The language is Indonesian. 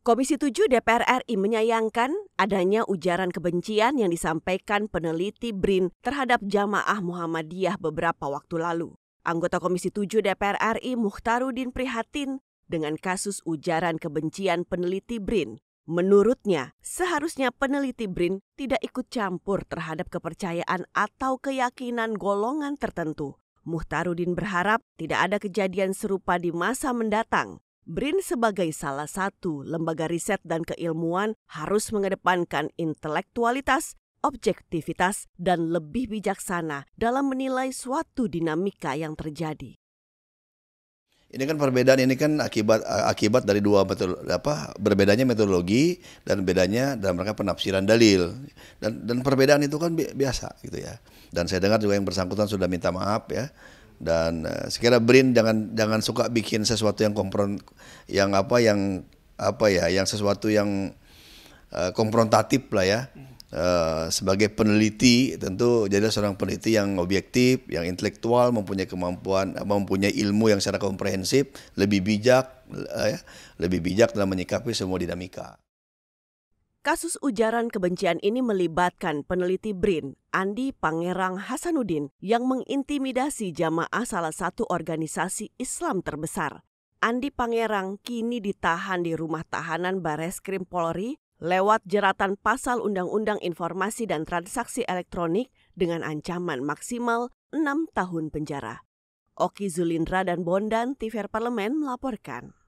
Komisi 7 DPR RI menyayangkan adanya ujaran kebencian yang disampaikan peneliti BRIN terhadap jamaah Muhammadiyah beberapa waktu lalu. Anggota Komisi 7 DPR RI Muhtarudin prihatin dengan kasus ujaran kebencian peneliti BRIN. Menurutnya, seharusnya peneliti BRIN tidak ikut campur terhadap kepercayaan atau keyakinan golongan tertentu. Muhtarudin berharap tidak ada kejadian serupa di masa mendatang BRIN sebagai salah satu lembaga riset dan keilmuan harus mengedepankan intelektualitas, objektivitas, dan lebih bijaksana dalam menilai suatu dinamika yang terjadi. Ini kan perbedaan ini kan akibat akibat dari dua metode, apa berbedanya metodologi dan bedanya dalam rangka penafsiran dalil dan dan perbedaan itu kan biasa gitu ya. Dan saya dengar juga yang bersangkutan sudah minta maaf ya dan uh, eh, sekira Brin jangan jangan suka bikin sesuatu yang kompron yang apa yang apa ya yang sesuatu yang uh, eh, konfrontatif lah ya uh, sebagai peneliti tentu jadi seorang peneliti yang objektif yang intelektual mempunyai kemampuan mempunyai ilmu yang secara komprehensif lebih bijak uh, ya, lebih bijak dalam menyikapi semua dinamika Kasus ujaran kebencian ini melibatkan peneliti BRIN, Andi Pangerang Hasanuddin, yang mengintimidasi jamaah salah satu organisasi Islam terbesar. Andi Pangerang kini ditahan di rumah tahanan Bareskrim Polri lewat jeratan pasal Undang-Undang Informasi dan Transaksi Elektronik dengan ancaman maksimal 6 tahun penjara. Oki Zulindra dan Bondan, TVR Parlemen melaporkan.